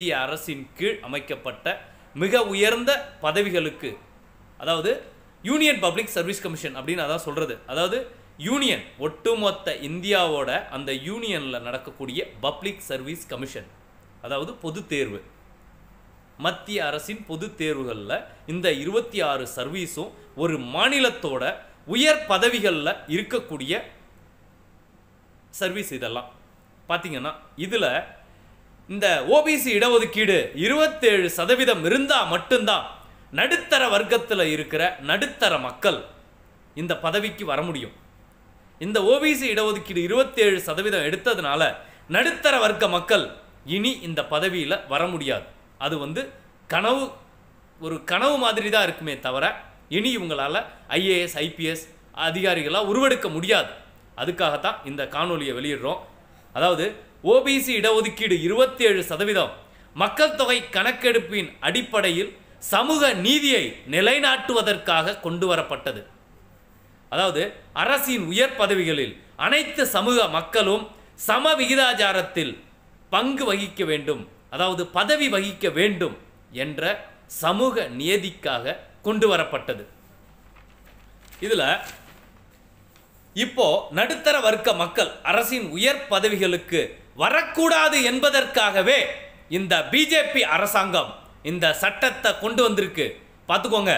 இந்திய அரசின் கீழ் அமைக்கப்பட்ட மிக உயர்ந்த பதவிகளுக்கு அதாவது யூனியன் பப்ளிக் சர்வீஸ் கமிஷன் அப்படின்னு அதான் சொல்கிறது அதாவது யூனியன் ஒட்டுமொத்த இந்தியாவோட அந்த யூனியனில் நடக்கக்கூடிய பப்ளிக் சர்வீஸ் கமிஷன் அதாவது பொது தேர்வு மத்திய அரசின் பொது தேர்வுகளில் இந்த இருபத்தி ஆறு சர்வீஸும் ஒரு மாநிலத்தோட உயர் பதவிகளில் இருக்கக்கூடிய சர்வீஸ் இதெல்லாம் பார்த்திங்கன்னா இதில் இந்த ஓபிசி இடஒதுக்கீடு இருபத்தேழு சதவீதம் இருந்தால் மட்டும்தான் நடுத்தர வர்க்கத்தில் இருக்கிற நடுத்தர மக்கள் இந்த பதவிக்கு வர முடியும் இந்த ஓபிசி இடஒதுக்கீடு இருபத்தேழு சதவீதம் எடுத்ததுனால நடுத்தர வர்க்க மக்கள் இனி இந்த பதவியில் வர முடியாது அது வந்து கனவு ஒரு கனவு மாதிரி தான் இருக்குமே தவிர இனி இவங்களால் ஐஏஎஸ் ஐபிஎஸ் அதிகாரிகளாக உருவெடுக்க முடியாது அதுக்காகத்தான் இந்த காணொலியை வெளியிடுறோம் அதாவது ஓபிசி இடஒதுக்கீடு இருபத்தி ஏழு சதவீதம் மக்கள் தொகை கணக்கெடுப்பின் அடிப்படையில் சமூக நீதியை நிலைநாட்டுவதற்காக கொண்டு வரப்பட்டது அதாவது அரசின் உயர் பதவிகளில் அனைத்து சமூக மக்களும் சம விகிதாச்சாரத்தில் பங்கு வகிக்க வேண்டும் அதாவது பதவி வகிக்க வேண்டும் என்ற சமூக நியதிக்காக கொண்டு வரப்பட்டது இதில் இப்போ நடுத்தர வர்க்க மக்கள் அரசின் உயர் பதவிகளுக்கு வரக்கூடாது என்பதற்காகவே இந்த பிஜேபி அரசாங்கம் இந்த சட்டத்தை கொண்டு வந்திருக்கு பார்த்துக்கோங்க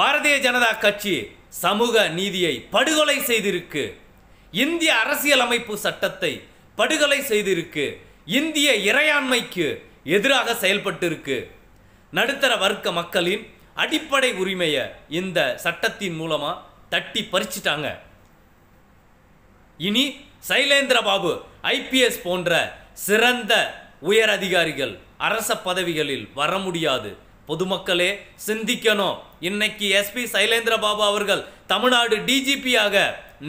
பாரதிய ஜனதா கட்சி சமூக நீதியை படுகொலை செய்திருக்கு இந்திய அரசியலமைப்பு சட்டத்தை படுகொலை செய்திருக்கு இந்திய இறையாண்மைக்கு எதிராக செயல்பட்டு இருக்கு நடுத்தர வர்க்க மக்களின் அடிப்படை உரிமையை இந்த சட்டத்தின் மூலமாக தட்டி பறிச்சிட்டாங்க இனி சைலேந்திர பாபு ஐபிஎஸ் போன்ற சிறந்த உயர் அதிகாரிகள் அரச பதவிகளில் வர முடியாது பொதுமக்களே சிந்திக்கணும் இன்னைக்கு எஸ்பி சைலேந்திர பாபு அவர்கள் தமிழ்நாடு டிஜிபியாக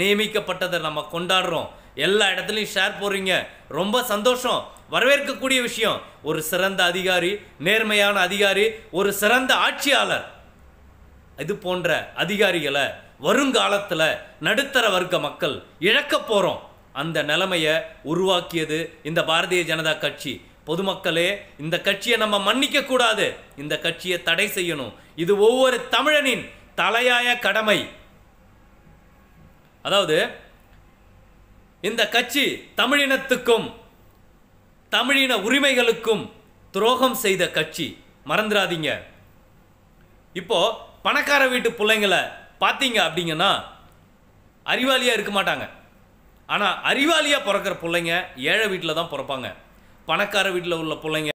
நியமிக்கப்பட்டதை நம்ம கொண்டாடுறோம் எல்லா இடத்துலையும் ஷேர் போடுறீங்க ரொம்ப சந்தோஷம் வரவேற்கக்கூடிய விஷயம் ஒரு சிறந்த அதிகாரி நேர்மையான அதிகாரி ஒரு சிறந்த ஆட்சியாளர் இது போன்ற அதிகாரிகளை வருங்காலத்தில் நடுத்தர வர்க்க மக்கள் இழக்க போகிறோம் அந்த நிலைமையை உருவாக்கியது இந்த பாரதிய ஜனதா கட்சி பொதுமக்களே இந்த கட்சியை நம்ம மன்னிக்க கூடாது இந்த கட்சியை தடை செய்யணும் இது ஒவ்வொரு தமிழனின் தலையாய கடமை அதாவது இந்த கட்சி தமிழினத்துக்கும் தமிழின உரிமைகளுக்கும் துரோகம் செய்த கட்சி மறந்துடாதீங்க இப்போ பணக்கார வீட்டு பிள்ளைங்களை பார்த்தீங்க அப்படிங்கன்னா அறிவாளியாக இருக்க மாட்டாங்க ஆனால் அறிவாளியாக பிறக்கிற பிள்ளைங்க ஏழை வீட்டில் தான் பிறப்பாங்க பணக்கார வீட்டில் உள்ள பிள்ளைங்க